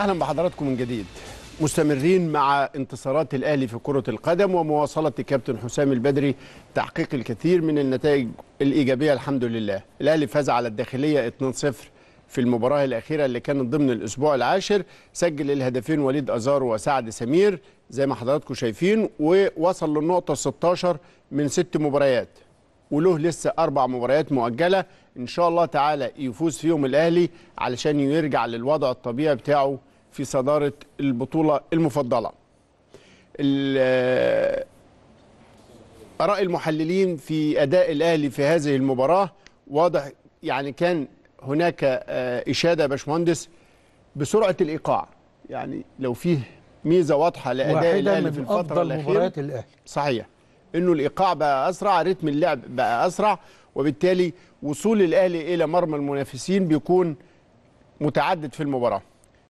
اهلا بحضراتكم من جديد مستمرين مع انتصارات الاهلي في كره القدم ومواصله الكابتن حسام البدري تحقيق الكثير من النتائج الايجابيه الحمد لله الاهلي فاز على الداخليه 2-0 في المباراه الاخيره اللي كانت ضمن الاسبوع العاشر سجل الهدفين وليد ازار وسعد سمير زي ما حضراتكم شايفين ووصل للنقطه 16 من ست مباريات وله لسه اربع مباريات مؤجله ان شاء الله تعالى يفوز فيهم الاهلي علشان يرجع للوضع الطبيعي بتاعه في صدارة البطولة المفضلة آراء المحللين في أداء الأهلي في هذه المباراة واضح يعني كان هناك آه، إشادة باشمهندس بسرعة الإيقاع يعني لو فيه ميزة واضحة لأداء الأهلي في الفترة الأخيرة صحيح انه الايقاع بقى اسرع رتم اللعب بقى اسرع وبالتالي وصول الاهلي الى مرمى المنافسين بيكون متعدد في المباراه